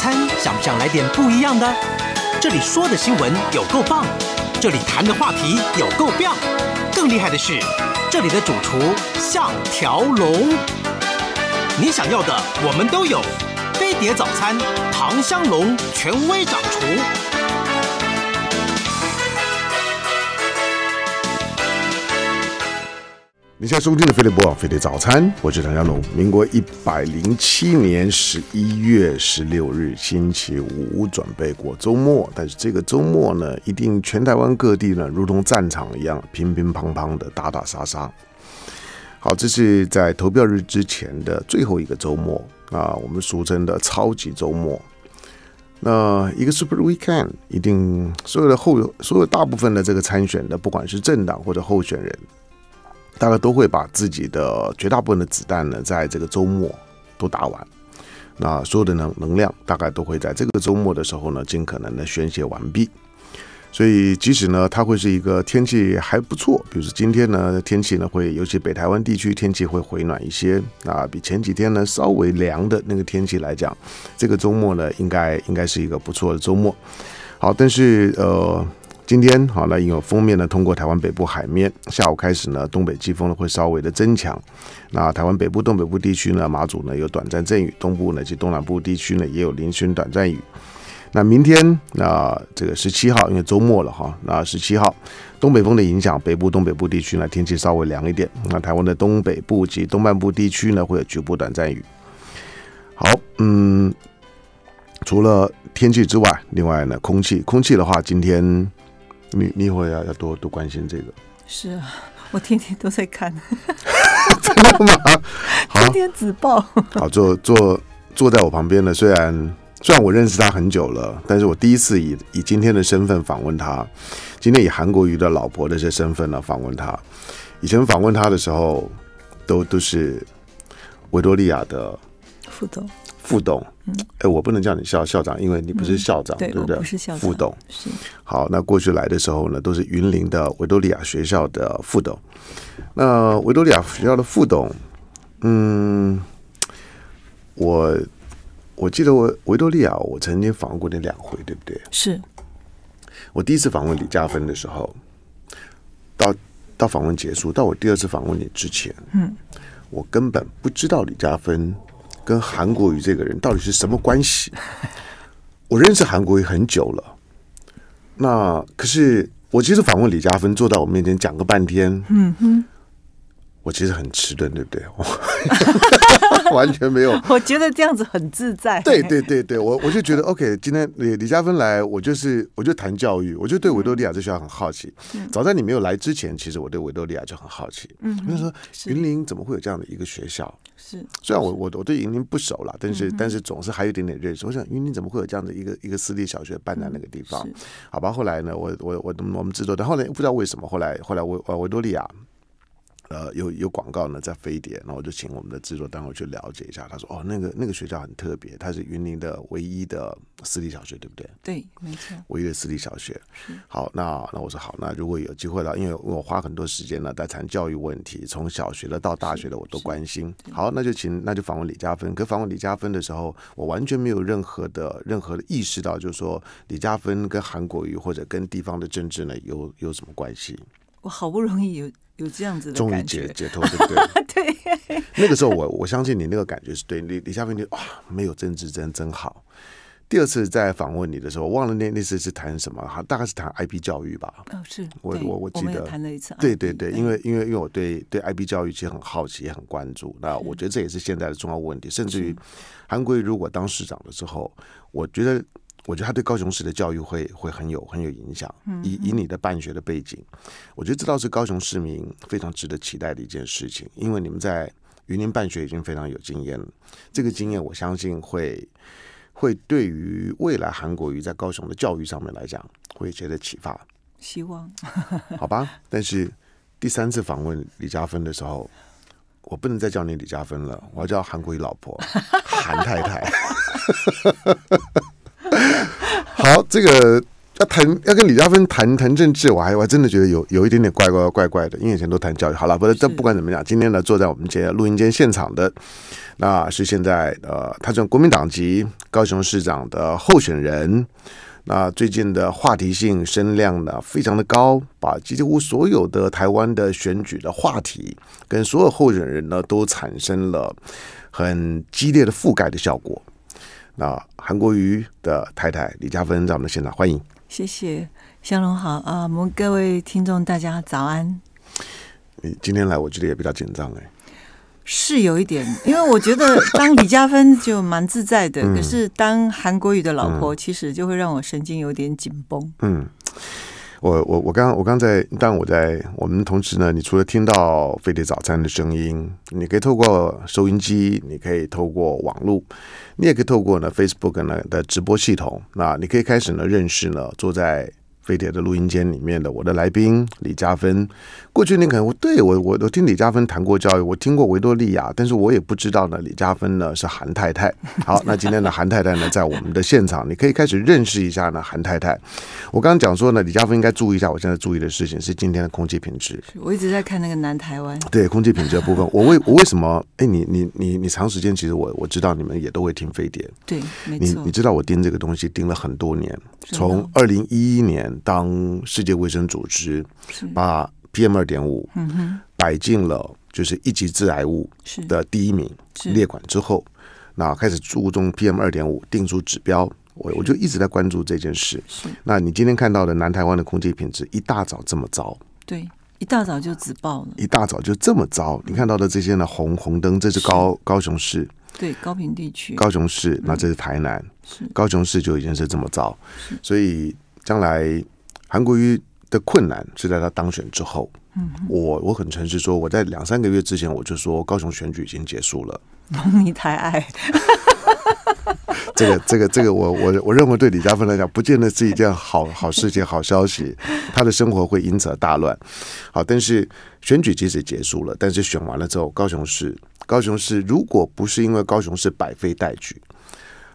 餐想不想来点不一样的？这里说的新闻有够棒，这里谈的话题有够棒，更厉害的是，这里的主厨像条龙。你想要的我们都有，飞碟早餐，唐香龙权威掌厨。你现在收听的《飞利浦飞利早餐》，我是唐家龙。民国一百零七年十一月十六日，星期五，准备过周末。但是这个周末呢，一定全台湾各地呢，如同战场一样，乒乒乓乓的打打杀杀。好，这是在投票日之前的最后一个周末啊，我们俗称的超级周末。那一个 super weekend，一定所有的后所有大部分的这个参选的，不管是政党或者候选人。大概都会把自己的绝大部分的子弹呢，在这个周末都打完。那所有的能能量大概都会在这个周末的时候呢，尽可能的宣泄完毕。所以，即使呢，它会是一个天气还不错，比如说今天呢，天气呢会，尤其北台湾地区天气会回暖一些啊，比前几天呢稍微凉的那个天气来讲，这个周末呢，应该应该是一个不错的周末。好，但是呃。今天好，那有封面呢，通过台湾北部海面，下午开始呢，东北季风呢会稍微的增强。那台湾北部、东北部地区呢，马祖呢有短暂阵雨，东部呢及东南部地区呢也有零星短暂雨。那明天，那这个十七号，因为周末了哈，那十七号东北风的影响，北部、东北部地区呢天气稍微凉一点。那台湾的东北部及东半部地区呢会有局部短暂雨。好，嗯，除了天气之外，另外呢空气，空气的话，今天。你你以后要要多多关心这个。是啊，我天天都在看。真的吗？天天子报。好坐坐坐在我旁边的，虽然虽然我认识他很久了，但是我第一次以以今天的身份访问他，今天以韩国瑜的老婆那些身份呢访问他。以前访问他的时候，都都是维多利亚的副总。副董，哎，我不能叫你校校长，因为你不是校长，对不对？副董是。好，那过去来的时候呢，都是云林的维多利亚学校的副董。那维多利亚学校的副董，嗯，我我记得我维多利亚，我曾经访问过那两回，对不对？是。我第一次访问李嘉芬的时候，到到访问结束，到我第二次访问你之前，嗯，我根本不知道李嘉芬。跟韩国瑜这个人到底是什么关系？我认识韩国瑜很久了，那可是我其实访问李嘉芬，坐在我面前讲个半天，嗯哼，我其实很迟钝，对不对？完全没有，我觉得这样子很自在。对对对对，我我就觉得 OK。今天李李嘉芬来，我就是，我就谈教育，我就对维多利亚这学校很好奇。早在你没有来之前，其实我对维多利亚就很好奇。嗯，你说云林怎么会有这样的一个学校？是，虽然我我我对云林不熟了，但是但是总是还有一点点认识。我想云林怎么会有这样的一个一个私立小学办在那个地方？好吧，后来呢，我我我我们制作的，后来不知道为什么，后来后来维维多利亚。呃，有有广告呢，在飞碟，然后我就请我们的制作单位去了解一下，他说哦，那个那个学校很特别，它是云林的唯一的私立小学，对不对？对，没错，唯一的私立小学。好，那那我说好，那如果有机会了，因为我花很多时间呢在谈教育问题，从小学的到大学的我都关心。好，那就请那就访问李嘉芬。可访问李嘉芬的时候，我完全没有任何的任何的意识到，就是说李嘉芬跟韩国语或者跟地方的政治呢有有什么关系？我好不容易有。有这样子的感觉，对不对？对，那个时候我我相信你那个感觉是对。李李嘉明，你哇，没有政治真真好。第二次在访问你的时候，忘了那那次是谈什么哈，大概是谈 I B 教育吧。哦，是我我我记得，我谈了一次。对对对，因为因为因为我对对 I B 教育其实很好奇也很关注。那我觉得这也是现在的重要问题，甚至于韩国如果当市长的时候，我觉得。我觉得他对高雄市的教育会会很有很有影响。以以你的办学的背景，我觉得这倒是高雄市民非常值得期待的一件事情。因为你们在云林办学已经非常有经验了，这个经验我相信会会对于未来韩国瑜在高雄的教育上面来讲会觉得启发。希望 好吧？但是第三次访问李嘉芬的时候，我不能再叫你李嘉芬了，我要叫韩国瑜老婆韩太太。好，这个要谈要跟李嘉芬谈谈政治，我还我还真的觉得有有一点点怪怪怪怪的，因为以前都谈教育。好了，不，这不管怎么讲，今天呢，坐在我们这录音间现场的，那是现在呃，他从国民党籍高雄市长的候选人，那最近的话题性声量呢非常的高，把几乎所有的台湾的选举的话题跟所有候选人呢都产生了很激烈的覆盖的效果。那韩国瑜的太太李嘉芬在我们现场欢迎，谢谢，香龙好啊！我们各位听众大家早安。你今天来，我觉得也比较紧张哎，是有一点，因为我觉得当李嘉芬就蛮自在的，可是当韩国瑜的老婆，其实就会让我神经有点紧绷，嗯。我我我刚我刚在，但我在我们同时呢，你除了听到飞碟早餐的声音，你可以透过收音机，你可以透过网络，你也可以透过呢 Facebook 呢的直播系统，那你可以开始呢认识呢坐在。飞碟的录音间里面的我的来宾李嘉芬，过去你可能我对我我都听李嘉芬谈过教育，我听过维多利亚，但是我也不知道呢。李嘉芬呢是韩太太。好，那今天的韩太太呢在我们的现场，你可以开始认识一下呢。韩太太，我刚刚讲说呢，李嘉芬应该注意一下我现在注意的事情是今天的空气品质。我一直在看那个南台湾，对空气品质的部分，我为我为什么？哎，你你你你长时间其实我我知道你们也都会听飞碟，对，没错，你知道我盯这个东西盯了很多年，从二零一一年。当世界卫生组织把 PM 二点五摆进了就是一级致癌物的第一名列管之后，那开始注重 PM 二点五定出指标，我我就一直在关注这件事。那你今天看到的南台湾的空气品质一大早这么糟，对，一大早就直爆了，一大早就这么糟。你看到的这些呢，红红灯，这是高高雄市，对高平地区，高雄市，那这是台南，是高雄市就已经是这么糟，所以。将来韩国瑜的困难是在他当选之后。嗯，我我很诚实说，我在两三个月之前我就说，高雄选举已经结束了。你太爱，这个这个这个，我我我认为对李嘉芬来讲，不见得是一件好好事情、好消息，他的生活会因此而大乱。好，但是选举即使结束了，但是选完了之后，高雄市高雄市如果不是因为高雄市百废待举。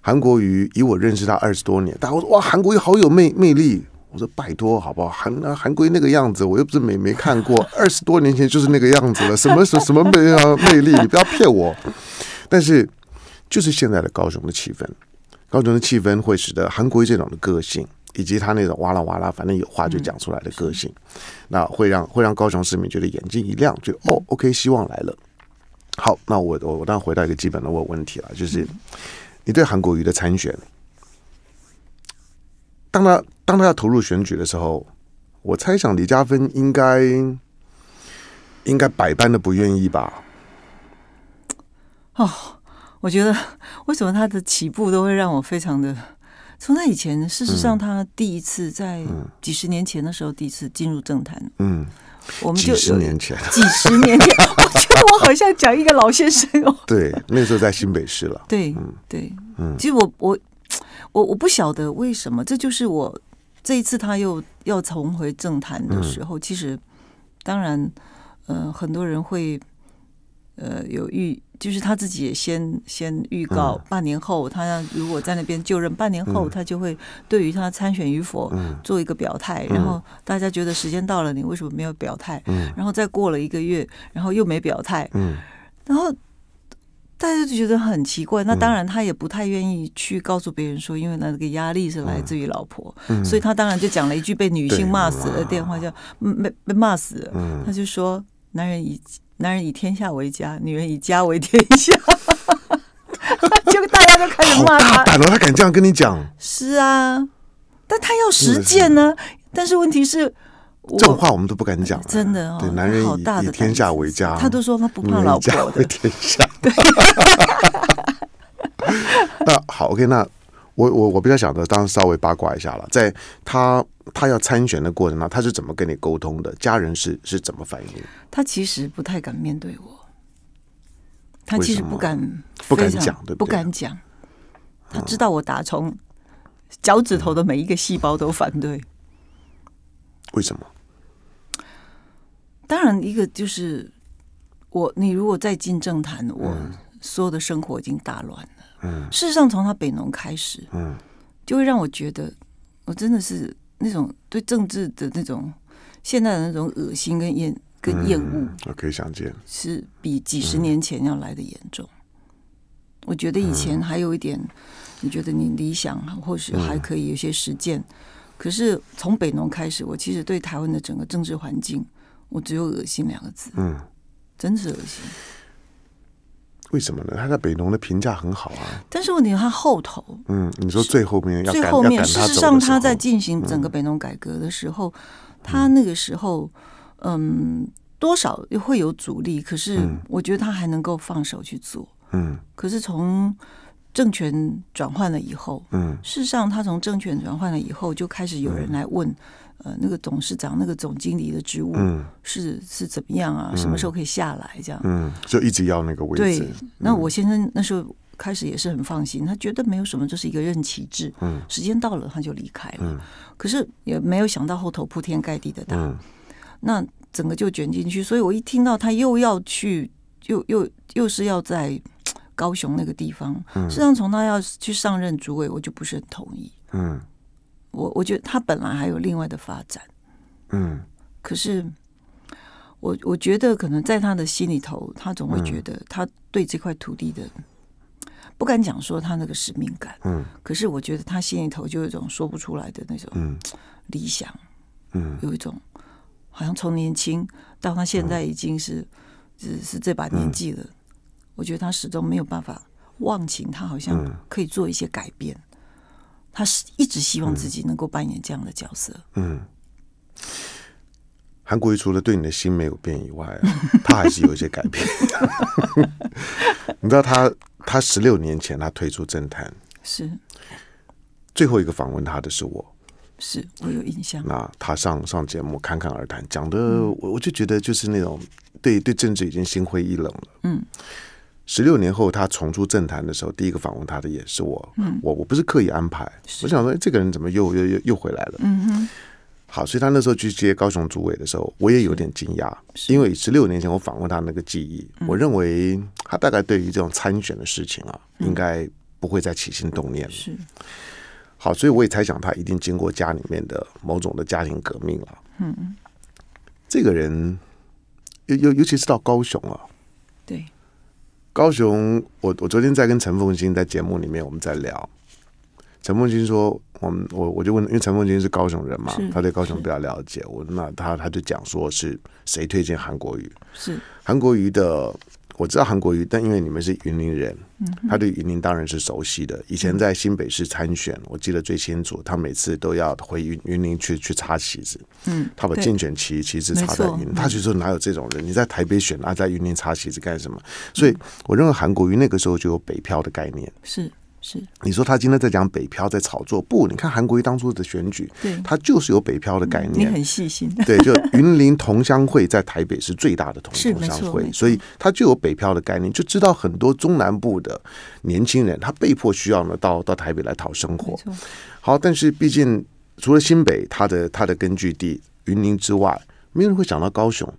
韩国瑜以我认识他二十多年，大家说哇，韩国瑜好有魅魅力。我说拜托，好不好？韩韩国瑜那个样子，我又不是没没看过，二十多年前就是那个样子了。什么什什么魅啊魅力？你不要骗我。但是，就是现在的高雄的气氛，高雄的气氛会使得韩国瑜这种的个性，以及他那种哇啦哇啦，反正有话就讲出来的个性，那会让会让高雄市民觉得眼睛一亮，就哦，OK，希望来了。好，那我我我当然回到一个基本的问问题了，就是。你对韩国瑜的参选，当他当他要投入选举的时候，我猜想李嘉芬应该应该百般的不愿意吧？哦，我觉得为什么他的起步都会让我非常的？从他以前，事实上他第一次在几十年前的时候第一次进入政坛，嗯。我们就几十年前，几十年前，我觉得我好像讲一个老先生哦。对，那时候在新北市了。对，对，嗯，其实我我我我不晓得为什么，这就是我这一次他又要重回政坛的时候，其实当然，呃，很多人会。呃，有预就是他自己也先先预告，半年后他如果在那边就任，半年后他就会对于他参选与否做一个表态，然后大家觉得时间到了，你为什么没有表态？然后再过了一个月，然后又没表态，然后大家就觉得很奇怪。那当然他也不太愿意去告诉别人说，因为那个压力是来自于老婆，所以他当然就讲了一句被女性骂死的电话，叫“被被骂死”，他就说男人已。男人以天下为家，女人以家为天下，就 大家都开始骂他。大胆他敢这样跟你讲。是啊，但他要实践呢。但是问题是，这种话我们都不敢讲。真的，对男人以天下为家，他都说他不怕老家为天下。那好，OK，那我我我比较想的，当然稍微八卦一下了，在他。他要参选的过程中，他是怎么跟你沟通的？家人是是怎么反应？他其实不太敢面对我，他其实不敢，不敢讲，对，不敢讲。他知道我打从脚趾头的每一个细胞都反对。为什么？当然，一个就是我，你如果再进政坛，我所有的生活已经大乱了。嗯，事实上，从他北农开始，嗯，就会让我觉得我真的是。那种对政治的那种现代的那种恶心跟厌跟厌恶，可以相见，是比几十年前要来的严重。我觉得以前还有一点，你觉得你理想或许还可以有些实践，可是从北农开始，我其实对台湾的整个政治环境，我只有恶心两个字，嗯，真是恶心。为什么呢？他在北农的评价很好啊。但是问题他后头，嗯，你说最后面要面，事实上他在进行整个北农改革的时候，他那个时候，嗯，多少会有阻力，可是我觉得他还能够放手去做，嗯。可是从政权转换了以后，嗯，事实上他从政权转换了以后，就开始有人来问。呃，那个董事长、那个总经理的职务是是怎么样啊？什么时候可以下来？这样，嗯，就一直要那个位置。那我先生那时候开始也是很放心，他觉得没有什么，这是一个任期制，嗯，时间到了他就离开了。可是也没有想到后头铺天盖地的打，那整个就卷进去。所以我一听到他又要去，又又又是要在高雄那个地方，实际上从他要去上任主委，我就不是很同意，嗯。我我觉得他本来还有另外的发展，嗯，可是我我觉得可能在他的心里头，他总会觉得他对这块土地的不敢讲说他那个使命感，嗯，可是我觉得他心里头就有一种说不出来的那种理想，嗯，有一种好像从年轻到他现在已经是只是这把年纪了，我觉得他始终没有办法忘情，他好像可以做一些改变。他是一直希望自己能够扮演这样的角色。嗯，韩国瑜除了对你的心没有变以外，他还是有一些改变。你知道，他他十六年前他退出政坛，是最后一个访问他的是我，是我有印象。那他上上节目侃侃而谈，讲的我我就觉得就是那种对对政治已经心灰意冷了。嗯。十六年后，他重出政坛的时候，第一个访问他的也是我。嗯，我我不是刻意安排，我想说，这个人怎么又又又又回来了？嗯哼。好，所以他那时候去接高雄主委的时候，我也有点惊讶，因为十六年前我访问他那个记忆，我认为他大概对于这种参选的事情啊，应该不会再起心动念了。是。好，所以我也猜想他一定经过家里面的某种的家庭革命了。嗯。这个人尤尤尤其是到高雄啊，对。高雄，我我昨天在跟陈凤金在节目里面，我们在聊，陈凤金说，我们我我就问，因为陈凤金是高雄人嘛，他对高雄比较了解，我那他他就讲说是谁推荐韩国瑜，是韩国瑜的。我知道韩国瑜，但因为你们是云林人，他对云林当然是熟悉的。以前在新北市参选，我记得最清楚，他每次都要回云云林去去插旗子。嗯，他把竞选旗旗子插在云林，他就说哪有这种人？你在台北选，啊，在云林插旗子干什么？所以我认为韩国瑜那个时候就有北漂的概念。是。是，你说他今天在讲北漂，在炒作不？你看韩国瑜当初的选举，对，他就是有北漂的概念。你很细心，对，就云林同乡会在台北是最大的同 乡会，所以他就有北漂的概念，就知道很多中南部的年轻人，他被迫需要呢到到台北来讨生活。好，但是毕竟除了新北，他的他的根据地云林之外，没有人会想到高雄。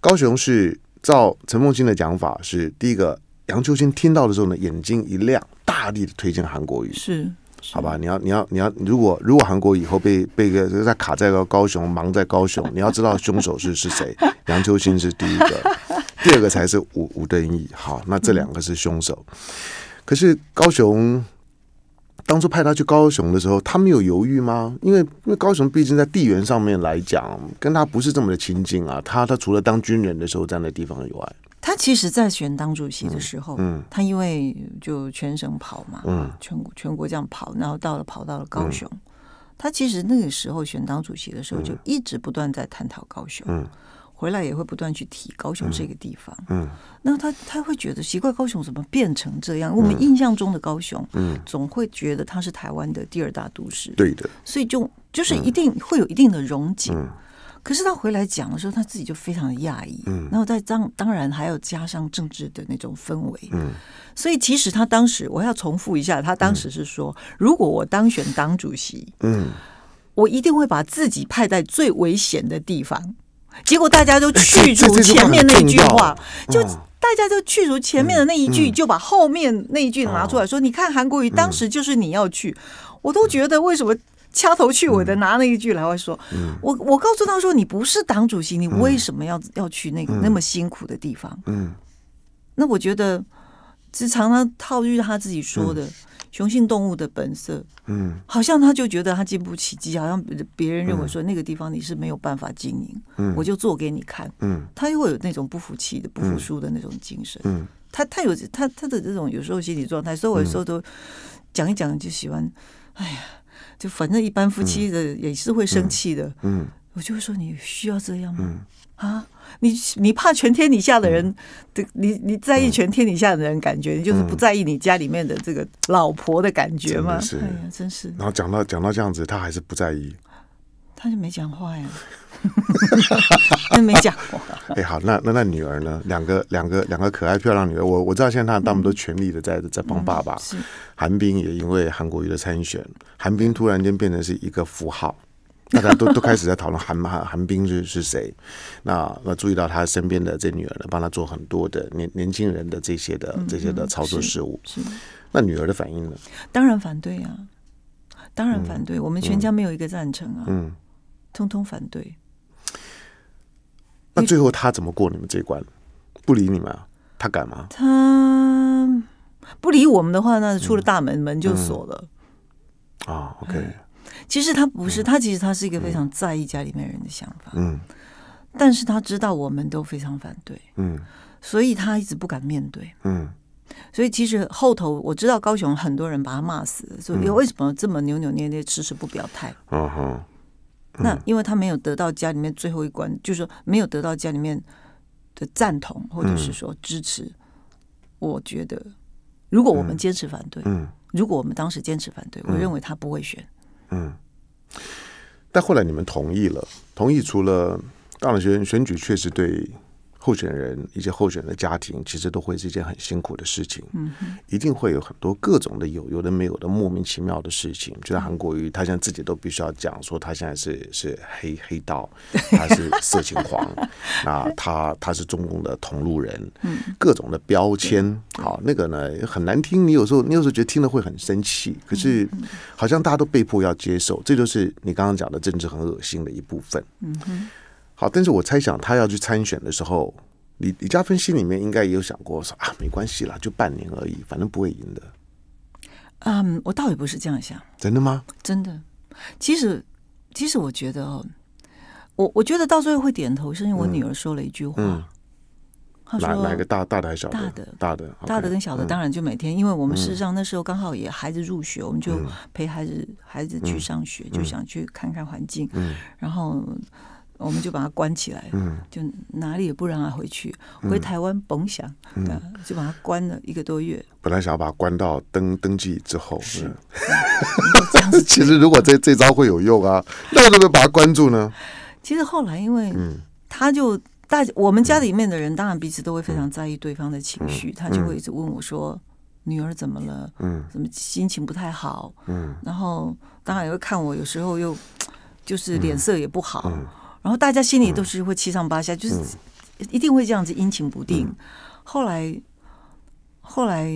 高雄是照陈凤清的讲法，是第一个杨秋千听到的时候呢，眼睛一亮。大力的推荐韩国语是好吧？你要你要你要，如果如果韩国以后被被个他卡在个高雄，忙在高雄，你要知道凶手是是谁？杨秋兴是第一个，第二个才是吴吴敦义。好，那这两个是凶手。可是高雄当初派他去高雄的时候，他没有犹豫吗？因为因为高雄毕竟在地缘上面来讲，跟他不是这么的亲近啊。他他除了当军人的时候在地方以外。其实，在选党主席的时候，他因为就全省跑嘛，全国全国这样跑，然后到了跑到了高雄，他其实那个时候选党主席的时候，就一直不断在探讨高雄。回来也会不断去提高雄这个地方。那他他会觉得奇怪，高雄怎么变成这样？我们印象中的高雄，总会觉得它是台湾的第二大都市。对的，所以就就是一定会有一定的溶景。可是他回来讲的时候，他自己就非常的讶异。嗯，然后在当当然还要加上政治的那种氛围。嗯，所以其实他当时，我要重复一下，他当时是说，如果我当选党主席，嗯，我一定会把自己派在最危险的地方。结果大家都去除前面那一句话，就大家就去除前面的那一句，就把后面那一句拿出来说。你看韩国瑜当时就是你要去，我都觉得为什么。掐头去尾的拿那一句来回说，我我告诉他说，你不是党主席，你为什么要要去那个那么辛苦的地方？嗯，那我觉得是常常套入他自己说的雄性动物的本色，嗯，好像他就觉得他经不起激，好像别人认为说那个地方你是没有办法经营，嗯，我就做给你看，嗯，他又有那种不服气的、不服输的那种精神，嗯，他他有他他的这种有时候心理状态，所以我有时候都讲一讲就喜欢，哎呀。就反正一般夫妻的也是会生气的，嗯，我就会说你需要这样吗？啊，你你怕全天底下的人，你你在意全天底下的人感觉，你就是不在意你家里面的这个老婆的感觉吗？哎呀，真是。然后讲到讲到这样子，他还是不在意。但就没讲话呀，那没讲话。哎，好，那那那女儿呢？两个两个两个可爱漂亮女儿，我我知道现在他们他们都全力的在在帮爸爸。是，韩冰也因为韩国瑜的参选，韩冰突然间变成是一个符号，大家都都开始在讨论韩韩韩冰是是谁。那那注意到他身边的这女儿呢，帮他做很多的年年轻人的这些的这些的操作事务。是，那女儿的反应呢？当然反对呀，当然反对，我们全家没有一个赞成啊。嗯。通通反对，那最后他怎么过你们这一关？不理你们啊？他敢吗？他不理我们的话，那出了大门门就锁了。啊，OK。其实他不是，他其实他是一个非常在意家里面人的想法。嗯。但是他知道我们都非常反对。嗯。所以他一直不敢面对。嗯。所以其实后头我知道高雄很多人把他骂死，所以为什么这么扭扭捏捏、迟迟不表态？嗯哼。那因为他没有得到家里面最后一关，就是说没有得到家里面的赞同或者是说支持。我觉得，如果我们坚持反对，如果我们当时坚持反对，我认为他不会选。嗯。但后来你们同意了，同意除了大选选举确实对。候选人一些候选的家庭，其实都会是一件很辛苦的事情，嗯，一定会有很多各种的有有的没有的莫名其妙的事情。就像韩国瑜，他现在自己都必须要讲说，他现在是是黑黑道，他是色情狂，啊，他他是中共的同路人，嗯，各种的标签，好，那个呢很难听，你有时候你有时候觉得听了会很生气，可是好像大家都被迫要接受，这就是你刚刚讲的政治很恶心的一部分，嗯哼。好，但是我猜想他要去参选的时候。李李嘉芬心里面应该也有想过说啊，没关系啦，就半年而已，反正不会赢的。嗯，我倒也不是这样想。真的吗？真的。其实，其实我觉得哦，我我觉得到最后会点头，是因为我女儿说了一句话。他说：“买个大大的，还小大的，大的大的跟小的，当然就每天，因为我们事实上那时候刚好也孩子入学，我们就陪孩子孩子去上学，就想去看看环境。嗯，然后。”我们就把他关起来，就哪里也不让他回去，回台湾甭想，就把他关了一个多月。本来想要把他关到登登记之后，是。其实如果这这招会有用啊，那我准备把他关住呢。其实后来，因为嗯，他就大我们家里面的人，当然彼此都会非常在意对方的情绪，他就会一直问我说：“女儿怎么了？”嗯，怎么心情不太好？嗯，然后当然也会看我，有时候又 就是脸色也不好。然后大家心里都是会七上八下，就是一定会这样子阴晴不定。后来，后来，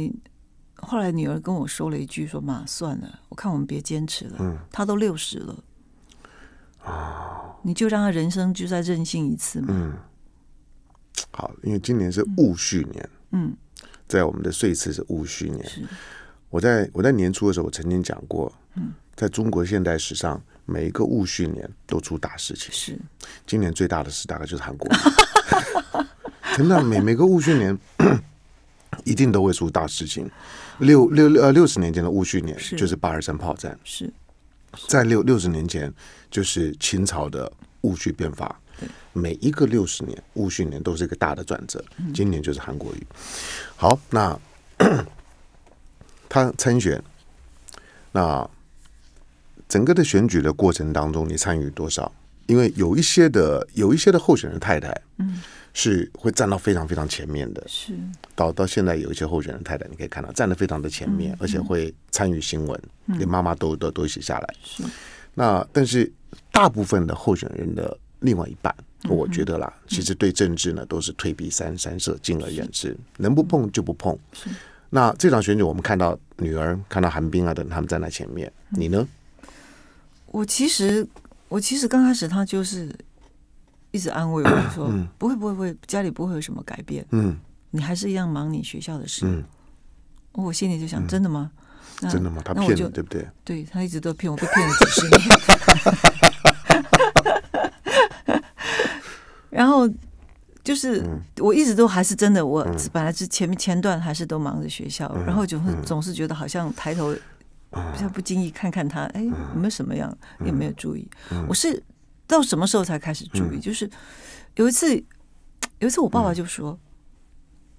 后来，女儿跟我说了一句：“说妈，算了，我看我们别坚持了。”嗯，都六十了，啊，你就让她人生就在任性一次嘛。嗯，好，因为今年是戊戌年，嗯，在我们的岁次是戊戌年。我在我在年初的时候，我曾经讲过，嗯，在中国现代史上。每一个戊戌年都出大事情，是今年最大的事，大概就是韩国 真那每每个戊戌年 一定都会出大事情。六六呃六十年前的戊戌年就是八二三炮战，是在六六十年前就是秦朝的戊戌变法。每一个六十年戊戌年都是一个大的转折。今年就是韩国语。好，那 他参选，那。整个的选举的过程当中，你参与多少？因为有一些的，有一些的候选人太太，嗯，是会站到非常非常前面的。是到到现在有一些候选人太太，你可以看到站的非常的前面，而且会参与新闻，连妈妈都都都写下来。是那但是大部分的候选人的另外一半，我觉得啦，其实对政治呢都是退避三三舍。敬而远之，能不碰就不碰。那这场选举，我们看到女儿，看到韩冰啊等他们站在前面，你呢？我其实，我其实刚开始他就是一直安慰我 说：“不会，不会，不会，家里不会有什么改变。”嗯，你还是一样忙你学校的事。嗯，我心里就想：“真的吗？真的吗？他骗对不对？”对他一直都骗我，被骗了几十年。然后就是我一直都还是真的，我本来是前面前段还是都忙着学校，然后总是总是觉得好像抬头。比较不经意看看他，哎，有没有什么样？也没有注意。我是到什么时候才开始注意？就是有一次，有一次我爸爸就说，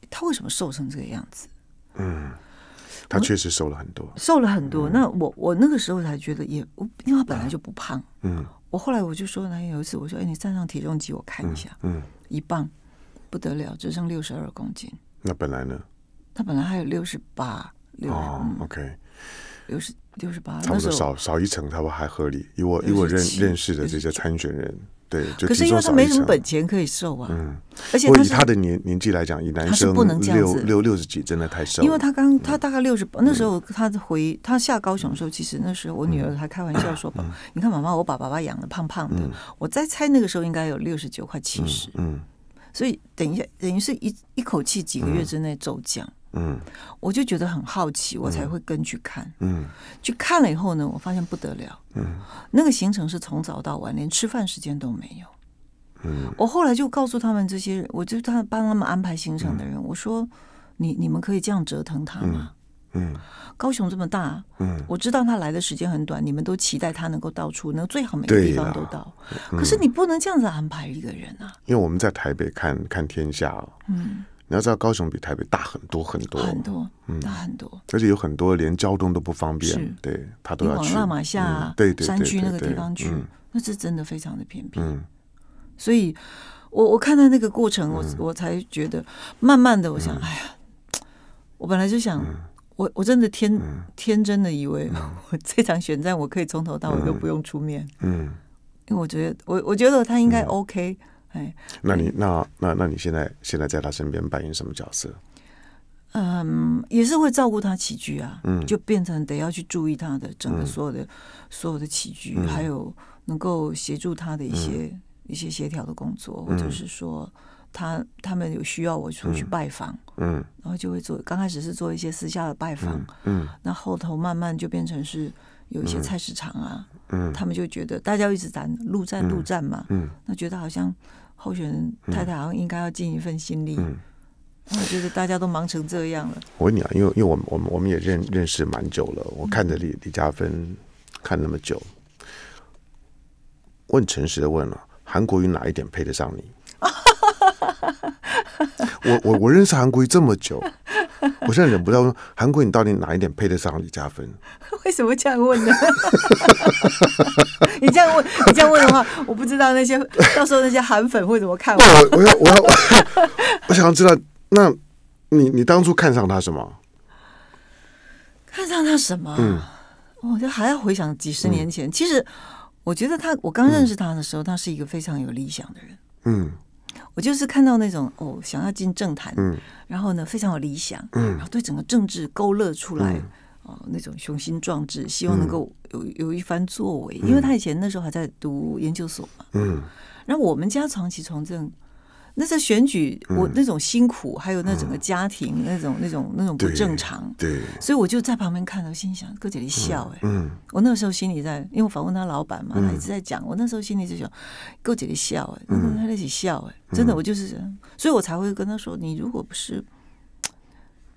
他为什么瘦成这个样子？嗯，他确实瘦了很多，瘦了很多。那我我那个时候才觉得也，我因为他本来就不胖。嗯。我后来我就说，那有一次我说，哎，你站上体重机我看一下。嗯。一磅不得了，只剩六十二公斤。那本来呢？他本来还有六十八六。哦，OK。六十六十八，差不多少少一层，他们还合理。以我以我认认识的这些参选人，对，就可是因为他没什么本钱可以瘦啊，嗯，而且以他的年年纪来讲，以男生不能这样子，六六十几真的太瘦。因为他刚他大概六十，那时候他回他下高雄的时候，其实那时候我女儿还开玩笑说：“你看妈妈，我把爸爸养的胖胖的。”我再猜那个时候应该有六十九块七十，嗯，所以等一下等于是一一口气几个月之内骤降。嗯，我就觉得很好奇，我才会跟去看。嗯，去看了以后呢，我发现不得了。嗯，那个行程是从早到晚，连吃饭时间都没有。嗯，我后来就告诉他们这些，人，我就他帮他们安排行程的人，我说：“你你们可以这样折腾他吗？”嗯，高雄这么大，嗯，我知道他来的时间很短，你们都期待他能够到处，能最好每个地方都到。可是你不能这样子安排一个人啊！因为我们在台北看看天下。嗯。你要知道，高雄比台北大很多很多，很多，大很多，而且有很多连交通都不方便，对他都要去拉马夏，对对对，山区那个地方去，那是真的非常的偏僻。所以，我我看到那个过程，我我才觉得，慢慢的，我想，哎呀，我本来就想，我我真的天天真的以为，我这场选战我可以从头到尾都不用出面，嗯，因为我觉得，我我觉得他应该 OK。哎，那你那那那你现在现在在他身边扮演什么角色？嗯，也是会照顾他起居啊。嗯，就变成得要去注意他的整个所有的所有的起居，还有能够协助他的一些一些协调的工作，或者是说他他们有需要我出去拜访，嗯，然后就会做。刚开始是做一些私下的拜访，嗯，那后头慢慢就变成是有一些菜市场啊，嗯，他们就觉得大家一直在陆战陆战嘛，嗯，那觉得好像。候选人太太好像应该要尽一份心力，我觉得大家都忙成这样了。我问你啊，因为因为我我们我们也认认识蛮久了，我看着李李嘉芬看那么久，问诚实的问了，韩国瑜哪一点配得上你？我我我认识韩国瑜这么久。我现在忍不住说，韩国，你到底哪一点配得上李嘉芬？为什么这样问呢？你这样问，你这样问的话，我不知道那些到时候那些韩粉会怎么看我。我要，我要，我想要知道，那你你当初看上他什么？看上他什么？嗯，我就还要回想几十年前。其实，我觉得他，我刚认识他的时候，他是一个非常有理想的人。嗯。我就是看到那种哦，想要进政坛，然后呢非常有理想，然后对整个政治勾勒出来哦那种雄心壮志，希望能够有有一番作为，因为他以前那时候还在读研究所嘛。嗯，然后我们家长期从政。那次选举，我那种辛苦，还有那整个家庭那种、那种、那种不正常，对，所以我就在旁边看到，心想哥姐个笑哎，我那时候心里在，因为访问他老板嘛，他一直在讲，我那时候心里就想哥姐个笑哎，他在一起笑哎，真的，我就是，所以我才会跟他说，你如果不是，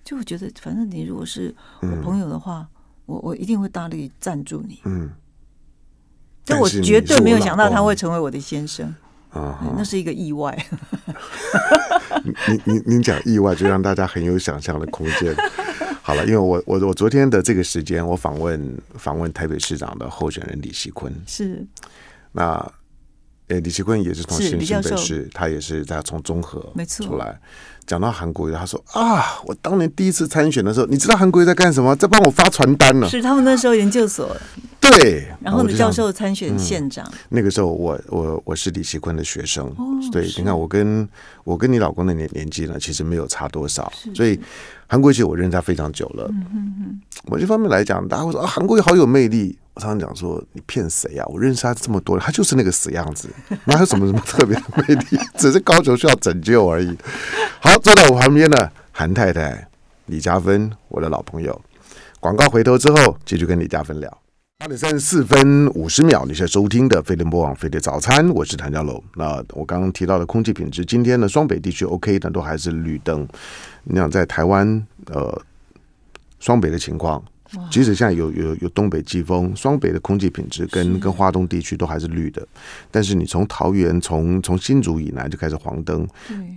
就我觉得反正你如果是我朋友的话，我我一定会大力赞助你，嗯，但我绝对没有想到他会成为我的先生。那是一个意外。您您您讲意外，就让大家很有想象的空间。好了，因为我我我昨天的这个时间，我访问访问台北市长的候选人李希坤。是。那，诶，李希坤也是从新北市，他也是他从中和没错出来，讲到韩国，他说啊，我当年第一次参选的时候，你知道韩国在干什么？在帮我发传单呢。是他们那时候研究所。对，然后李教授参选县长。那个时候，我我我是李奇坤的学生。对，你看我跟我跟你老公的年年纪呢，其实没有差多少。所以韩国实我认识他非常久了。嗯嗯嗯。我这方面来讲，大家会说啊，韩国好有魅力。我常常讲说，你骗谁啊？我认识他这么多他就是那个死样子，哪有什么什么特别的魅力？只是高雄需要拯救而已。好，坐在我旁边的韩太太李嘉芬，我的老朋友。广告回头之后，继续跟李嘉芬聊。八点三十四分五十秒，你在收听的飞碟广播网《飞碟早餐》，我是谭家楼。那我刚刚提到的空气品质，今天呢，双北地区 OK，但都还是绿灯。你想在台湾呃双北的情况？即使现在有有有东北季风，双北的空气品质跟跟华东地区都还是绿的，但是你从桃园从从新竹以南就开始黄灯，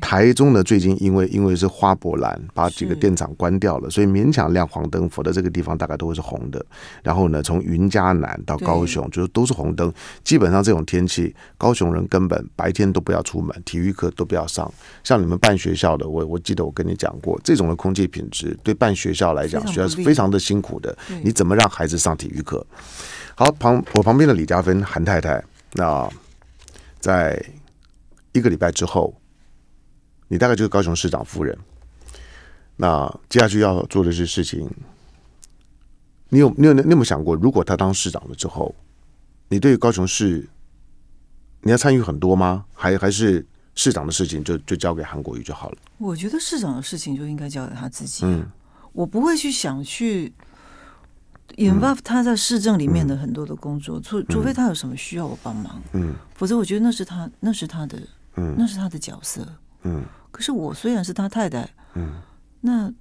台中呢最近因为因为是花博蓝，把几个电厂关掉了，所以勉强亮黄灯，否则这个地方大概都会是红的。然后呢，从云嘉南到高雄，就是都是红灯。基本上这种天气，高雄人根本白天都不要出门，体育课都不要上。像你们办学校的，我我记得我跟你讲过，这种的空气品质对办学校来讲，学校是非常的辛苦的。你怎么让孩子上体育课？好，旁我旁边的李嘉芬，韩太太，那在一个礼拜之后，你大概就是高雄市长夫人。那接下去要做的是事情，你有你有你有没有想过，如果他当市长了之后，你对高雄市你要参与很多吗？还还是市长的事情就就交给韩国瑜就好了？我觉得市长的事情就应该交给他自己。嗯，我不会去想去。involve 他在市政里面的很多的工作，除除非他有什么需要我帮忙，嗯，否则我觉得那是他那是他的，嗯，那是他的角色，嗯。可是我虽然是他太太，嗯，那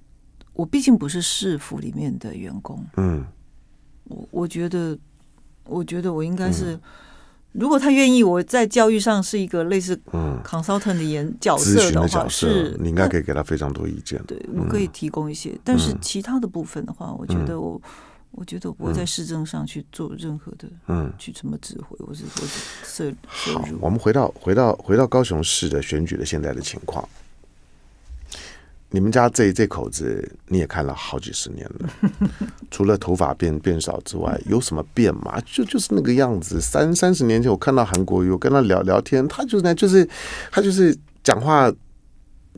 我毕竟不是市府里面的员工，嗯，我我觉得，我觉得我应该是，如果他愿意，我在教育上是一个类似 consultant 的演角色的话，是，你应该可以给他非常多意见，对，我可以提供一些，但是其他的部分的话，我觉得我。我觉得我不会在市政上去做任何的，嗯，去什么指挥，我是说是涉好，我们回到回到回到高雄市的选举的现在的情况。你们家这这口子你也看了好几十年了，除了头发变变少之外，有什么变嘛？就就是那个样子。三三十年前我看到韩国瑜，跟他聊聊天，他就是那就是他就是讲话。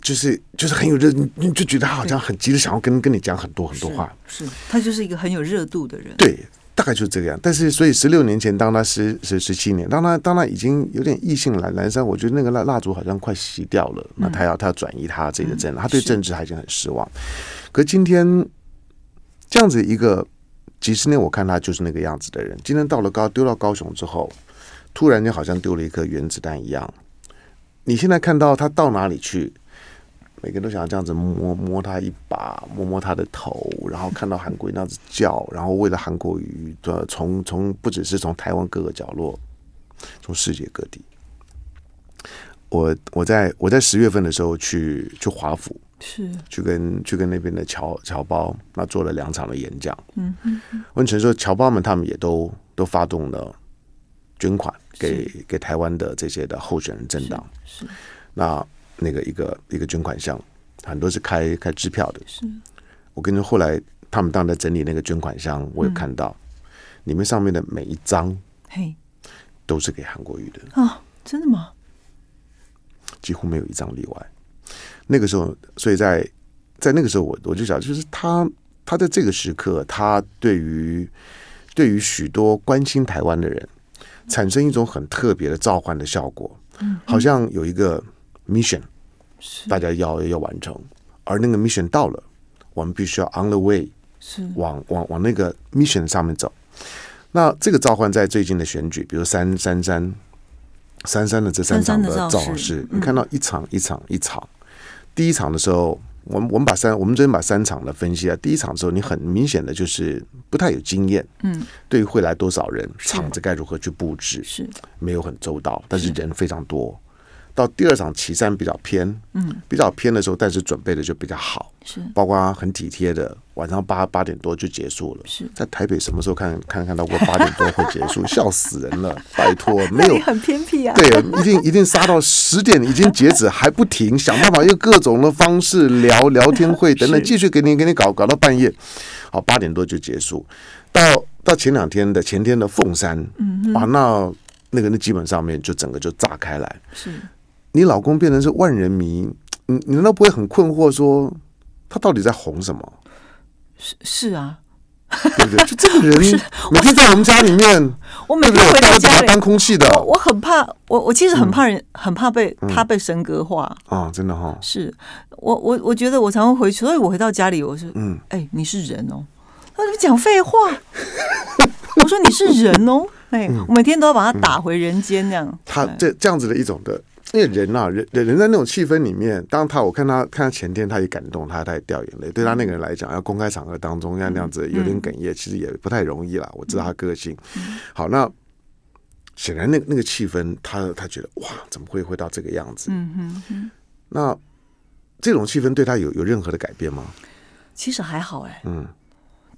就是就是很有热，你就觉得他好像很急的想要跟跟你讲很多很多话，是他就是一个很有热度的人。对，大概就是这个样。但是，所以十六年前当他十十十七年，当他当他已经有点异性来南山，我觉得那个蜡蜡烛好像快熄掉了。那他要他要转移他这个政，他对政治已经很失望。可今天这样子一个几十年，我看他就是那个样子的人。今天到了高丢到高雄之后，突然就好像丢了一颗原子弹一样。你现在看到他到哪里去？每个人都想要这样子摸摸他一把，摸摸他的头，然后看到韩国那样子叫，然后为了韩国语，的从从不只是从台湾各个角落，从世界各地。我我在我在十月份的时候去去华府，是去跟去跟那边的侨侨胞那做了两场的演讲，嗯嗯，温泉说侨胞们他们也都都发动了捐款给给台湾的这些的候选人政党，是那。那个一个一个捐款箱，很多是开开支票的。是，我跟你说，后来他们当时整理那个捐款箱，我有看到里面上面的每一张，嘿，都是给韩国瑜的啊，真的吗？几乎没有一张例外。那个时候，所以在在那个时候，我我就想，就是他他在这个时刻，他对于对于许多关心台湾的人，产生一种很特别的召唤的效果。嗯，好像有一个。Mission，大家要要完成，而那个 mission 到了，我们必须要 on the way，是，往往往那个 mission 上面走。那这个召唤在最近的选举，比如三三三三三的这三场的造势，你看到一场一场一场，第一场的时候，我们我们把三我们昨天把三场的分析啊，第一场的时候，你很明显的就是不太有经验，嗯，对于会来多少人，场子该如何去布置，是，没有很周到，但是人非常多。到第二场岐山比较偏，嗯，比较偏的时候，但是准备的就比较好，是，包括很体贴的，晚上八八点多就结束了。是在台北什么时候看看看到过八点多会结束？笑死人了！拜托，没有很偏僻啊。对，一定一定杀到十点已经截止还不停，想办法用各种的方式聊聊天会等等，继续给你给你搞搞到半夜。好，八点多就结束。到到前两天的前天的凤山，嗯，把那那个那基本上面就整个就炸开来，是。你老公变成是万人迷，你你难道不会很困惑？说他到底在红什么？是是啊，对不对？就这个人每天在我们家里面，我每天回到家里当空气的，我很怕，我我其实很怕人，很怕被他被神格化啊！真的哈，是我我我觉得我才会回，去，所以我回到家里，我说嗯，哎，你是人哦，他怎么讲废话，我说你是人哦，哎，我每天都要把他打回人间这样，他这这样子的一种的。那人啊，人人在那种气氛里面，当他我看他，看他前天他也感动，他他也掉眼泪。对他那个人来讲，要公开场合当中要那样子有点哽咽，其实也不太容易啦。我知道他个性。好，那显然那那个气氛，他他觉得哇，怎么会会到这个样子？嗯哼。那这种气氛对他有有任何的改变吗？其实还好哎。嗯。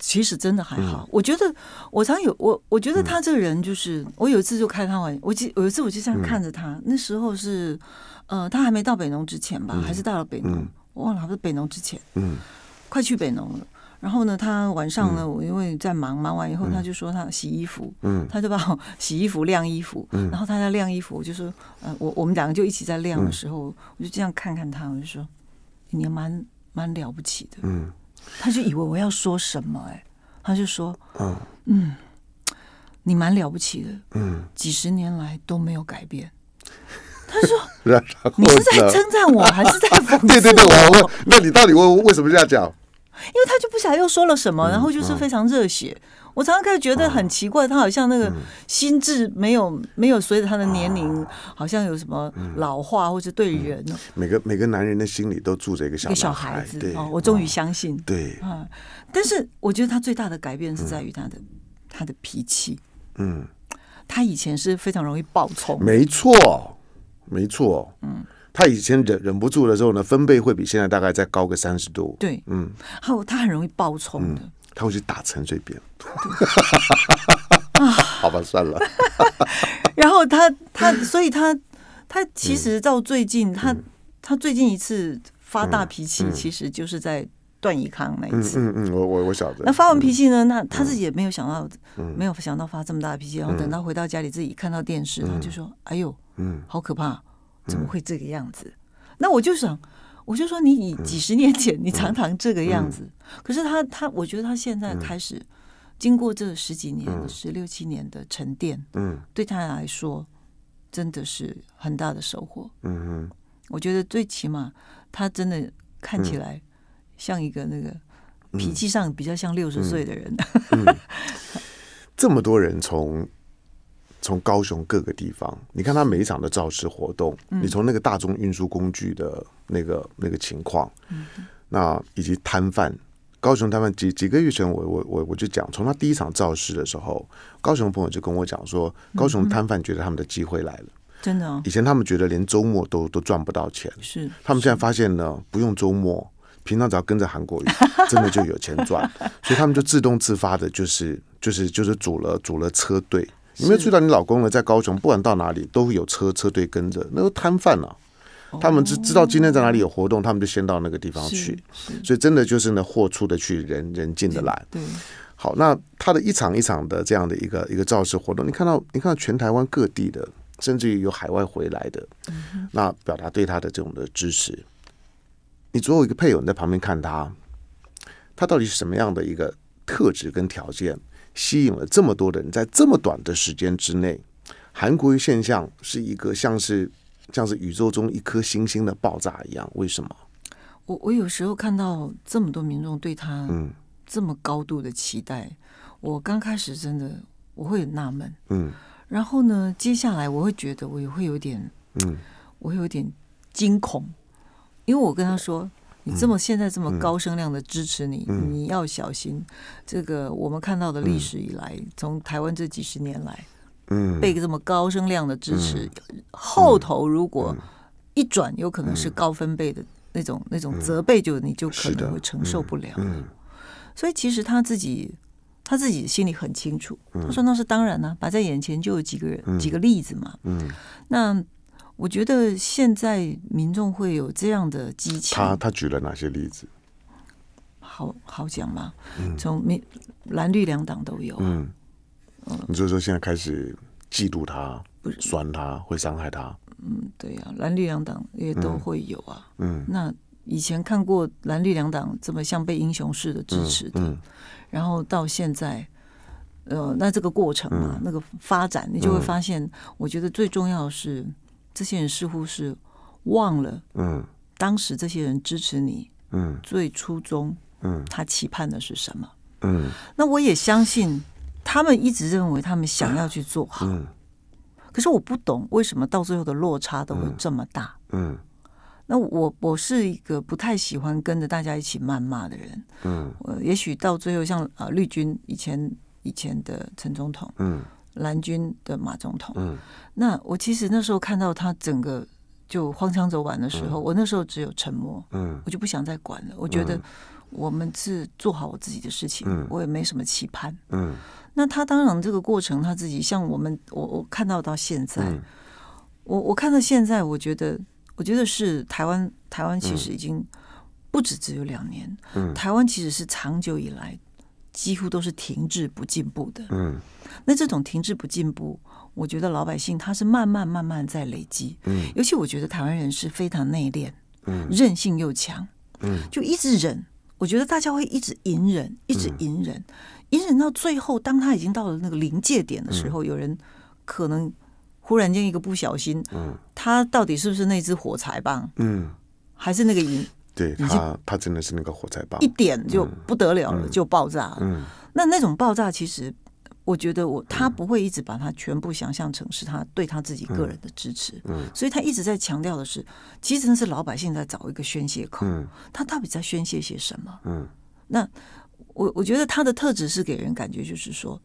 其实真的还好，我觉得我常有我，我觉得他这个人就是，我有一次就开他玩，我记有一次我就这样看着他，那时候是呃他还没到北农之前吧，还是到了北农，我忘了，不是北农之前，嗯，快去北农了。然后呢，他晚上呢，我因为在忙，忙完以后他就说他洗衣服，他就把我洗衣服晾衣服，然后他在晾衣服，我就说呃我我们两个就一起在晾的时候，我就这样看看他，我就说你蛮蛮了不起的，嗯。他就以为我要说什么哎，他就说，嗯嗯，你蛮了不起的，嗯，几十年来都没有改变。他说，你是在称赞我还是在讽刺我？问，那你到底为为什么这样讲？因为他就不晓得又说了什么，然后就是非常热血。我常常开始觉得很奇怪，他好像那个心智没有没有随着他的年龄，好像有什么老化，或者对人呢？每个每个男人的心里都住着一个小小孩子对，我终于相信。对啊，但是我觉得他最大的改变是在于他的他的脾气。嗯，他以前是非常容易暴冲。没错，没错。嗯，他以前忍忍不住的时候呢，分贝会比现在大概再高个三十度。对，嗯，有他很容易暴冲的。他会去打沉这边，好吧，算了。然后他他，所以他他其实到最近，他他最近一次发大脾气，其实就是在段怡康那一次。嗯嗯，我我我晓得。那发完脾气呢？那他自己也没有想到，没有想到发这么大的脾气。然后等到回到家里，自己看到电视，他就说：“哎呦，嗯，好可怕，怎么会这个样子？”那我就想。我就说你以几十年前你常常这个样子，可是他他，我觉得他现在开始经过这十几年、十六七年的沉淀，嗯，对他来说真的是很大的收获。嗯嗯，我觉得最起码他真的看起来像一个那个脾气上比较像六十岁的人。这么多人从。从高雄各个地方，你看他每一场的造势活动，你从那个大众运输工具的那个那个情况，那以及摊贩，高雄摊贩几几个月前，我我我我就讲，从他第一场造势的时候，高雄朋友就跟我讲说，高雄摊贩觉得他们的机会来了，真的，以前他们觉得连周末都都赚不到钱，是，他们现在发现呢，不用周末，平常只要跟着韩国 真的就有钱赚，所以他们就自动自发的，就是就是就是组了组了车队。你没有注意到你老公呢，在高雄，不管到哪里，都会有车车队跟着，那都摊贩了。他们知知道今天在哪里有活动，他们就先到那个地方去。所以真的就是呢，货出的去，人人进的来。对，好，那他的一场一场的这样的一个一个造势活动，你看到你看到全台湾各地的，甚至于有海外回来的，那表达对他的这种的支持。你总有一个配偶你在旁边看他，他到底是什么样的一个？特质跟条件吸引了这么多的人，在这么短的时间之内，韩国瑜现象是一个像是像是宇宙中一颗星星的爆炸一样。为什么？我我有时候看到这么多民众对他，嗯，这么高度的期待，我刚开始真的我会很纳闷，嗯，然后呢，接下来我会觉得我也会有点，嗯，我会有点惊恐，因为我跟他说。你这么现在这么高声量的支持你，你要小心这个我们看到的历史以来，从台湾这几十年来，被这么高声量的支持，后头如果一转，有可能是高分贝的那种那种责备，就你就可能会承受不了。所以其实他自己他自己心里很清楚，他说那是当然呢，摆在眼前就有几个人几个例子嘛。那。我觉得现在民众会有这样的激情。他他举了哪些例子？好好讲吗？从民蓝绿两党都有。嗯，你就说现在开始嫉妒他，不酸他会伤害他。嗯，对呀，蓝绿两党也都会有啊。嗯，那以前看过蓝绿两党这么像被英雄式的支持的，然后到现在，呃，那这个过程啊，那个发展，你就会发现，我觉得最重要的是。这些人似乎是忘了，嗯，当时这些人支持你，嗯，最初衷，嗯，他期盼的是什么？嗯，那我也相信他们一直认为他们想要去做好，嗯，可是我不懂为什么到最后的落差都会这么大，嗯，那我我是一个不太喜欢跟着大家一起谩骂的人，嗯，呃，也许到最后像啊绿军以前以前的陈总统，嗯。蓝军的马总统，嗯，那我其实那时候看到他整个就荒腔走板的时候，我那时候只有沉默，嗯，我就不想再管了。我觉得我们是做好我自己的事情，嗯，我也没什么期盼，嗯。那他当然这个过程他自己，像我们，我我看到到现在，我我看到现在，我觉得，我觉得是台湾，台湾其实已经不止只有两年，嗯，台湾其实是长久以来。几乎都是停滞不进步的。嗯，那这种停滞不进步，我觉得老百姓他是慢慢慢慢在累积。嗯，尤其我觉得台湾人是非常内敛，嗯，韧性又强，嗯，就一直忍。我觉得大家会一直隐忍，一直隐忍，隐忍到最后，当他已经到了那个临界点的时候，有人可能忽然间一个不小心，嗯，他到底是不是那支火柴棒？嗯，还是那个银对他他真的是那个火柴棒，一点就不得了了，就爆炸了。那那种爆炸，其实我觉得我他不会一直把它全部想象成是他对他自己个人的支持，所以他一直在强调的是，其实是老百姓在找一个宣泄口。他到底在宣泄些什么？嗯，那我我觉得他的特质是给人感觉就是说。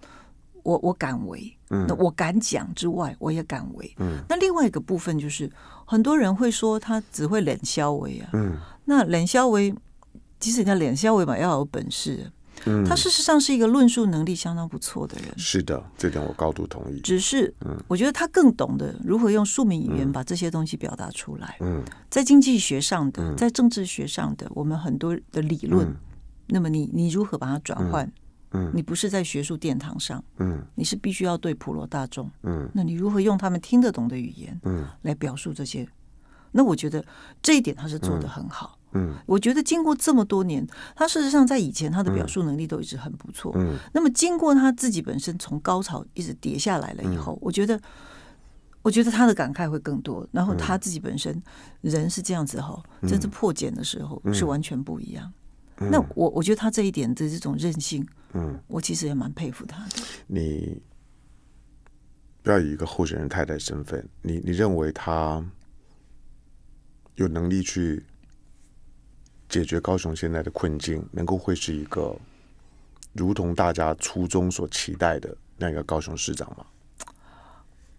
我我敢为，那我敢讲之外，我也敢为。那另外一个部分就是，很多人会说他只会冷消为啊。那冷消为，即使人家冷消为嘛要有本事。他事实上是一个论述能力相当不错的人。是的，这点我高度同意。只是我觉得他更懂得如何用庶民语言把这些东西表达出来。嗯，在经济学上的，在政治学上的，我们很多的理论，那么你你如何把它转换？你不是在学术殿堂上，嗯，你是必须要对普罗大众，嗯，那你如何用他们听得懂的语言，嗯，来表述这些？那我觉得这一点他是做的很好，嗯，我觉得经过这么多年，他事实上在以前他的表述能力都一直很不错，嗯，那么经过他自己本身从高潮一直跌下来了以后，我觉得，我觉得他的感慨会更多，然后他自己本身人是这样子哈，真是破茧的时候是完全不一样。那我我觉得他这一点的这种韧性，嗯，我其实也蛮佩服他的。你不要以一个候选人太太身份，你你认为他有能力去解决高雄现在的困境，能够会是一个如同大家初衷所期待的那个高雄市长吗？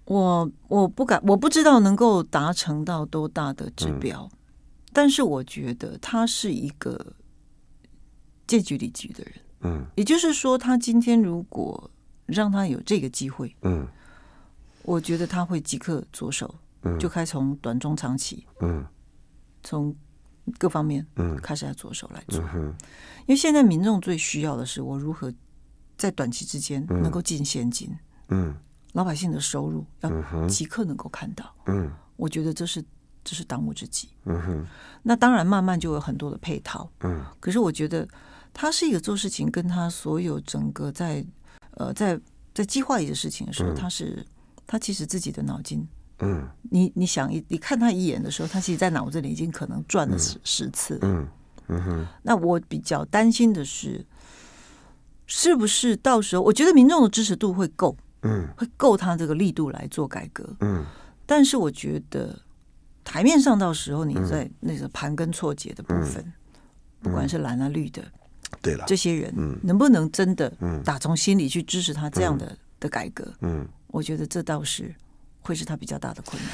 我我不敢，我不知道能够达成到多大的指标，但是我觉得他是一个。借局理局的人，嗯，也就是说，他今天如果让他有这个机会，嗯，我觉得他会即刻着手，嗯，就开始从短中长期，嗯，从各方面，嗯，开始要着手来做，因为现在民众最需要的是我如何在短期之间能够进现金，嗯，老百姓的收入要即刻能够看到，嗯，我觉得这是这是当务之急，嗯哼，那当然慢慢就有很多的配套，嗯，可是我觉得。他是一个做事情，跟他所有整个在呃，在在计划一个事情的时候，他是他其实自己的脑筋。嗯，你你想一，你看他一眼的时候，他其实，在脑子里已经可能转了十十次。嗯嗯哼。那我比较担心的是，是不是到时候，我觉得民众的支持度会够？嗯，会够他这个力度来做改革。嗯，但是我觉得台面上到时候你在那个盘根错节的部分，不管是蓝啊绿的。对了，这些人能不能真的打从心里去支持他这样的的改革？嗯，我觉得这倒是会是他比较大的困难。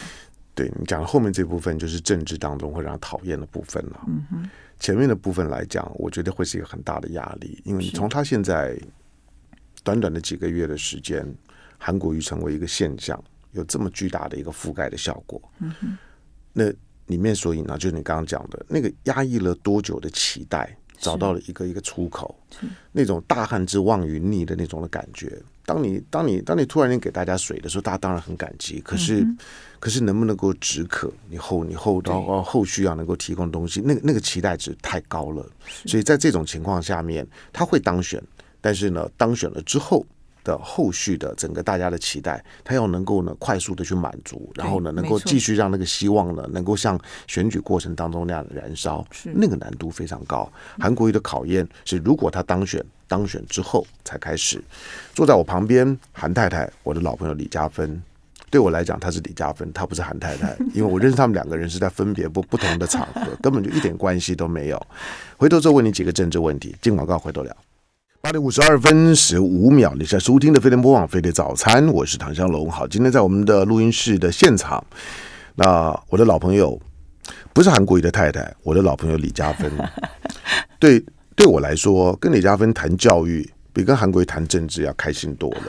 对你讲后面这部分就是政治当中会让讨厌的部分了。嗯哼，前面的部分来讲，我觉得会是一个很大的压力，因为从他现在短短的几个月的时间，韩国瑜成为一个现象，有这么巨大的一个覆盖的效果。嗯哼，那里面所以呢，就是你刚刚讲的那个压抑了多久的期待？找到了一个一个出口，那种大旱之望云逆的那种的感觉。当你当你当你突然间给大家水的时候，大家当然很感激。可是，可是能不能够止渴？你后你后到后续啊能够提供东西，那那个期待值太高了。所以在这种情况下面，他会当选。但是呢，当选了之后。的后续的整个大家的期待，他要能够呢快速的去满足，然后呢能够继续让那个希望呢能够像选举过程当中那样的燃烧，那个难度非常高。韩国瑜的考验是，如果他当选，当选之后才开始坐在我旁边，韩太太，我的老朋友李嘉芬，对我来讲她是李嘉芬，她不是韩太太，因为我认识他们两个人是在分别不不同的场合，根本就一点关系都没有。回头之后问你几个政治问题，进广告回头聊。八点五十二分十五秒，你在收听的飞碟播网飞碟早餐，我是唐香龙。好，今天在我们的录音室的现场，那我的老朋友不是韩国瑜的太太，我的老朋友李嘉芬。对，对我来说，跟李嘉芬谈教育，比跟韩国瑜谈政治要开心多了。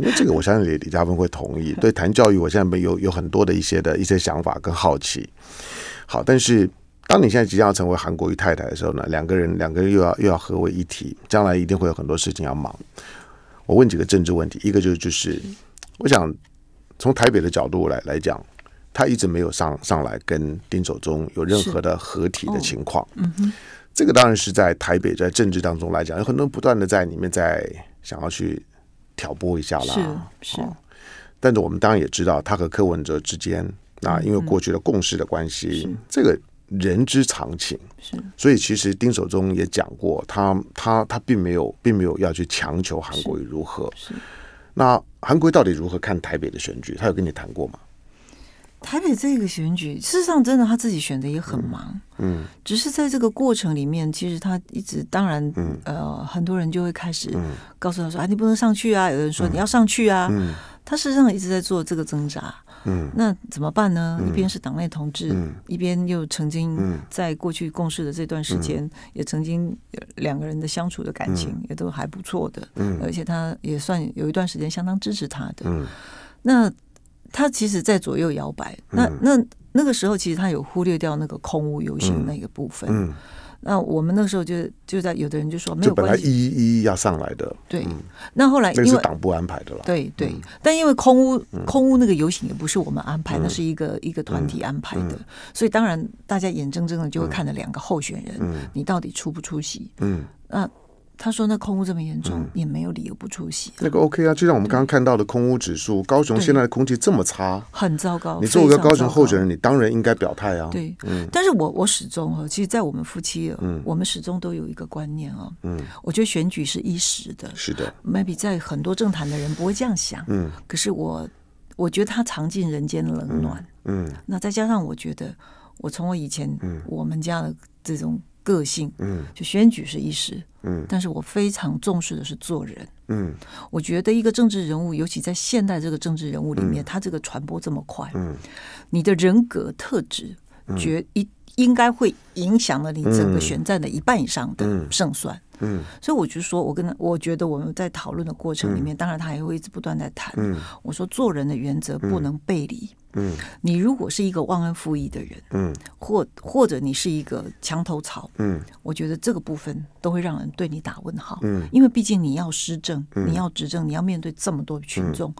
因为这个，我相信李李嘉芬会同意。对，谈教育，我现在有有很多的一些的一些想法跟好奇。好，但是。当你现在即将要成为韩国瑜太太的时候呢，两个人两个人又要又要合为一体，将来一定会有很多事情要忙。我问几个政治问题，一个就是就是，我想从台北的角度来来讲，他一直没有上上来跟丁守中有任何的合体的情况。嗯这个当然是在台北在政治当中来讲，有很多人不断的在里面在想要去挑拨一下啦，是。但是我们当然也知道，他和柯文哲之间啊，因为过去的共识的关系，这个。人之常情是，所以其实丁守中也讲过，他他他并没有并没有要去强求韩国瑜如何。是，那韩国瑜到底如何看台北的选举？他有跟你谈过吗？台北这个选举，事实上真的他自己选的也很忙。嗯，只是在这个过程里面，其实他一直当然，呃，很多人就会开始告诉他说：“啊，你不能上去啊！”有人说：“你要上去啊！”嗯，他事实上一直在做这个挣扎。那怎么办呢？一边是党内同志，一边又曾经在过去共事的这段时间，也曾经两个人的相处的感情也都还不错的，而且他也算有一段时间相当支持他的。那。他其实，在左右摇摆。那那那个时候，其实他有忽略掉那个空屋游行那个部分。嗯，那我们那时候就就在，有的人就说没有关系，本来一一一要上来的。对，那后来因为党部安排的了。对对，但因为空屋空屋那个游行也不是我们安排，那是一个一个团体安排的，所以当然大家眼睁睁的就会看着两个候选人，你到底出不出席？嗯，那。他说：“那空污这么严重，也没有理由不出席。”那个 OK 啊，就像我们刚刚看到的空污指数，高雄现在的空气这么差，很糟糕。你作为一个高雄候选人，你当然应该表态啊。对，嗯。但是我我始终哈，其实，在我们夫妻，我们始终都有一个观念啊，嗯，我觉得选举是一时的，是的。Maybe 在很多政坛的人不会这样想，嗯。可是我，我觉得他尝尽人间冷暖，嗯。那再加上，我觉得我从我以前，我们家的这种个性，嗯，就选举是一时。嗯，但是我非常重视的是做人。嗯，我觉得一个政治人物，尤其在现代这个政治人物里面，他这个传播这么快，嗯，你的人格特质，绝一应该会影响了你整个选战的一半以上的胜算。嗯，所以我就说，我跟他，我觉得我们在讨论的过程里面，当然他还会一直不断在谈。嗯，我说做人的原则不能背离。嗯，你如果是一个忘恩负义的人，嗯，或或者你是一个墙头草，嗯，我觉得这个部分都会让人对你打问号，嗯，因为毕竟你要施政，你要执政，你要面对这么多群众，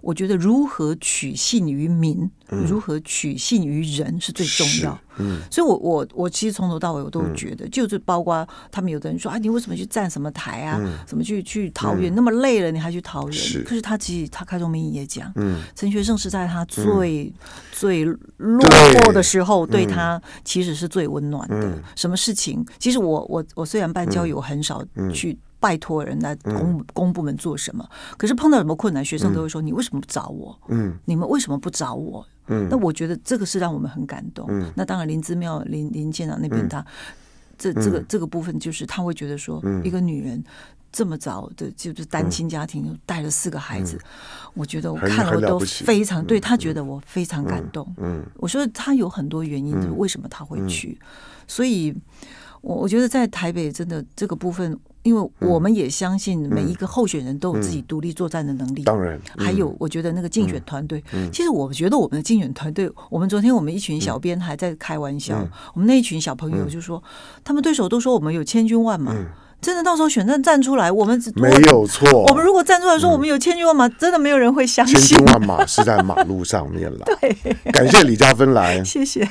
我觉得如何取信于民，如何取信于人是最重要。嗯，所以，我我我其实从头到尾我都觉得，就是包括他们有的人说，啊，你为什么去站什么台啊？什么去去桃园那么累了，你还去桃园？可是他其实他开宗明义也讲，嗯，陈学胜是在他最最落魄的时候，对他其实是最温暖的。什么事情？其实我我我虽然办交友很少去。拜托人来公公部门做什么？可是碰到什么困难，学生都会说：“你为什么不找我？”嗯，你们为什么不找我？嗯，那我觉得这个是让我们很感动。那当然，林之妙林林县长那边，他这这个这个部分，就是他会觉得说，一个女人这么早的就是单亲家庭，带了四个孩子，我觉得我看了都非常对他觉得我非常感动。嗯，我说他有很多原因，为什么他会去？所以我我觉得在台北真的这个部分。因为我们也相信每一个候选人都有自己独立作战的能力。当然，还有我觉得那个竞选团队。其实我觉得我们的竞选团队，我们昨天我们一群小编还在开玩笑，我们那一群小朋友就说，他们对手都说我们有千军万马，真的到时候选战站出来，我们没有错。我们如果站出来说我们有千军万马，真的没有人会相信。千军万马是在马路上面了。对，感谢李嘉芬来，谢谢。